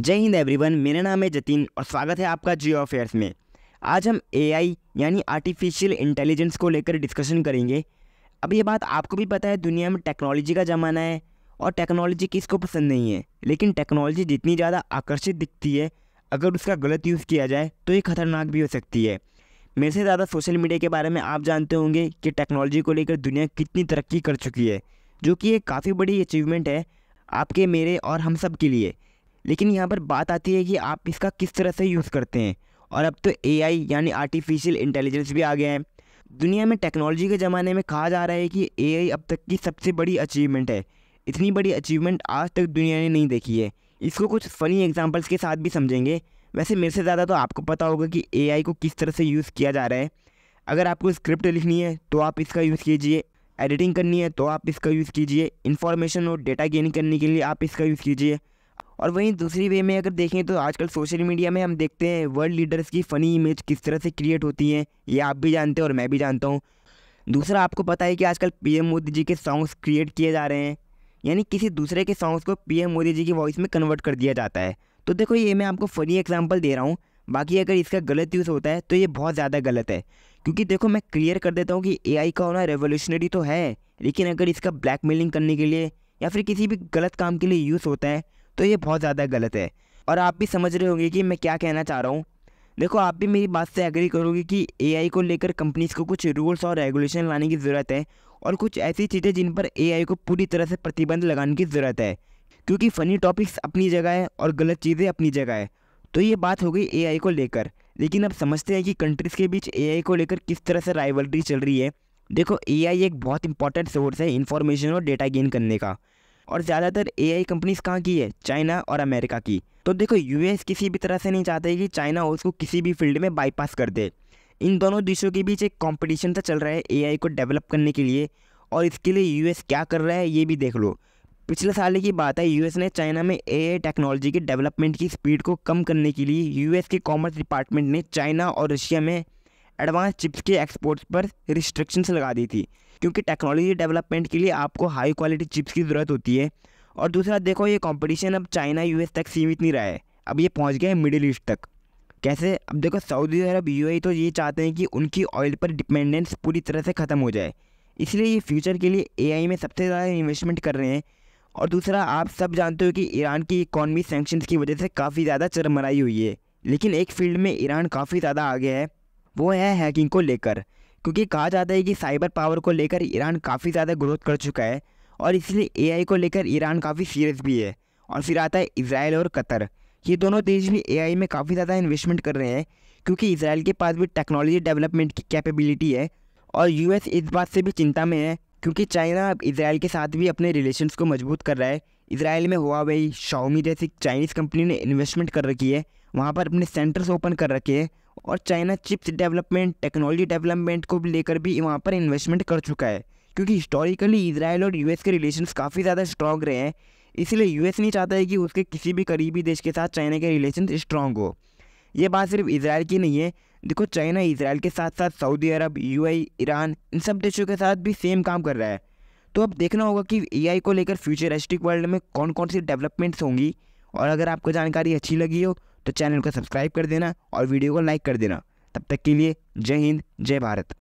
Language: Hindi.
जय हिंद एवरीवन मेरा नाम है जतिन और स्वागत है आपका जियो अफेयर्स में आज हम एआई यानी आर्टिफिशियल इंटेलिजेंस को लेकर डिस्कशन करेंगे अब ये बात आपको भी पता है दुनिया में टेक्नोलॉजी का ज़माना है और टेक्नोलॉजी किसको पसंद नहीं है लेकिन टेक्नोलॉजी जितनी ज़्यादा आकर्षित दिखती है अगर उसका गलत यूज़ किया जाए तो ये खतरनाक भी हो सकती है मेरे से ज़्यादा सोशल मीडिया के बारे में आप जानते होंगे कि टेक्नोलॉजी को लेकर दुनिया कितनी तरक्की कर चुकी है जो कि एक काफ़ी बड़ी अचीवमेंट है आपके मेरे और हम सब के लिए लेकिन यहाँ पर बात आती है कि आप इसका किस तरह से यूज़ करते हैं और अब तो ए यानी आर्टिफिशियल इंटेलिजेंस भी आ गया है दुनिया में टेक्नोलॉजी के ज़माने में कहा जा रहा है कि ए अब तक की सबसे बड़ी अचीवमेंट है इतनी बड़ी अचीवमेंट आज तक दुनिया ने नहीं देखी है इसको कुछ फ़नी एग्जाम्पल्स के साथ भी समझेंगे वैसे मेरे से ज़्यादा तो आपको पता होगा कि ए को किस तरह से यूज़ किया जा रहा है अगर आपको स्क्रिप्ट लिखनी है तो आप इसका यूज़ कीजिए एडिटिंग करनी है तो आप इसका यूज़ कीजिए इन्फॉर्मेशन और डेटा गेन करने के लिए आप इसका यूज़ कीजिए और वहीं दूसरी वे में अगर देखें तो आजकल सोशल मीडिया में हम देखते हैं वर्ल्ड लीडर्स की फ़नी इमेज किस तरह से क्रिएट होती है ये आप भी जानते हैं और मैं भी जानता हूँ दूसरा आपको पता है कि आजकल पीएम मोदी जी के सॉन्ग्स क्रिएट किए जा रहे हैं यानी किसी दूसरे के सॉन्ग्स को पीएम मोदी जी की वॉइस में कन्वर्ट कर दिया जाता है तो देखो ये मैं आपको फ़नी एग्जाम्पल दे रहा हूँ बाकी अगर इसका गलत यूज़ होता है तो ये बहुत ज़्यादा गलत है क्योंकि देखो मैं क्लियर कर देता हूँ कि आई का होना रेवोल्यूशनरी तो है लेकिन अगर इसका ब्लैकमेलिंग करने के लिए या फिर किसी भी गलत काम के लिए यूज़ होता है तो ये बहुत ज़्यादा गलत है और आप भी समझ रहे होंगे कि मैं क्या कहना चाह रहा हूँ देखो आप भी मेरी बात से एग्री करोगे कि ए को लेकर कंपनीज को कुछ रूल्स और रेगुलेशन लाने की ज़रूरत है और कुछ ऐसी चीज़ें जिन पर ए को पूरी तरह से प्रतिबंध लगाने की ज़रूरत है क्योंकि फ़नी टॉपिक्स अपनी जगह है और गलत चीज़ें अपनी जगह है तो ये बात हो गई ए को लेकर लेकिन अब समझते हैं कि कंट्रीज़ के बीच ए को लेकर किस तरह से राइवलरी चल रही है देखो ए एक बहुत इंपॉर्टेंट सोर्स है इन्फॉर्मेशन और डेटा गेन करने का और ज़्यादातर ए आई कंपनीज कहाँ की है चाइना और अमेरिका की तो देखो एस किसी भी तरह से नहीं चाहते कि चाइना उसको किसी भी फील्ड में बाईपास कर दे इन दोनों देशों के बीच एक कॉम्पिटिशन सा चल रहा है आई को डेवलप करने के लिए और इसके लिए एस क्या कर रहा है ये भी देख लो पिछले साल की बात है यूएस ने चाइना में आई टेक्नोलॉजी के डेवलपमेंट की स्पीड को कम करने के लिए यूएस के कॉमर्स डिपार्टमेंट ने चाइना और रशिया में एडवांस चिप्स के एक्सपोर्ट पर रिस्ट्रिक्शंस लगा दी थी क्योंकि टेक्नोलॉजी डेवलपमेंट के लिए आपको हाई क्वालिटी चिप्स की ज़रूरत होती है और दूसरा देखो ये कंपटीशन अब चाइना यूएस तक सीमित नहीं रहा है अब ये पहुंच गया है मिडिल ईस्ट तक कैसे अब देखो सऊदी अरब यू तो ये चाहते हैं कि उनकी ऑयल पर डिपेंडेंस पूरी तरह से ख़त्म हो जाए इसलिए ये फ्यूचर के लिए ए में सबसे ज़्यादा इन्वेस्टमेंट कर रहे हैं और दूसरा आप सब जानते हो कि ईरान की इकॉनमी सेंक्शन की वजह से काफ़ी ज़्यादा चरमराई हुई है लेकिन एक फील्ड में ईरान काफ़ी ज़्यादा आगे है वो है हैकिंग को लेकर क्योंकि कहा जाता है कि साइबर पावर को लेकर ईरान काफ़ी ज़्यादा ग्रोथ कर चुका है और इसलिए एआई को लेकर ईरान काफ़ी सीरियस भी है और फिर आता है इसराइल और कतर ये दोनों देश भी एआई में काफ़ी ज़्यादा इन्वेस्टमेंट कर रहे हैं क्योंकि इसराइल के पास भी टेक्नोलॉजी डेवलपमेंट की कैपेबिलिटी है और यू इस बात से भी चिंता में है क्योंकि चाइना अब इसराइल के साथ भी अपने रिलेशन को मजबूत कर रहा है इसराइल में हुआ वही शाउमी जैसी चाइनीज़ कंपनी ने इन्वेस्टमेंट कर रखी है वहाँ पर अपने सेंटर्स ओपन कर रखे हैं और China chips development technology development को भी लेकर भी वहाँ पर इन्वेस्टमेंट कर चुका है क्योंकि हिस्टोरिकली इसराइल और यूएस के रिलेशंस काफ़ी ज़्यादा स्ट्रॉन्ग रहे हैं इसलिए यूएस नहीं चाहता है कि उसके किसी भी करीबी देश के साथ चाइना के रिलेशन स्ट्रॉन्ग हो ये बात सिर्फ इसराइल की नहीं है देखो चाइना इसराइल के साथ साथ सऊदी अरब यू ईरान इन सब देशों के साथ भी सेम काम कर रहा है तो अब देखना होगा कि ए को लेकर फ्यूचरिस्टिक वर्ल्ड में कौन कौन सी डेवलपमेंट्स होंगी और अगर आपको जानकारी अच्छी लगी हो तो चैनल को सब्सक्राइब कर देना और वीडियो को लाइक कर देना तब तक के लिए जय हिंद जय भारत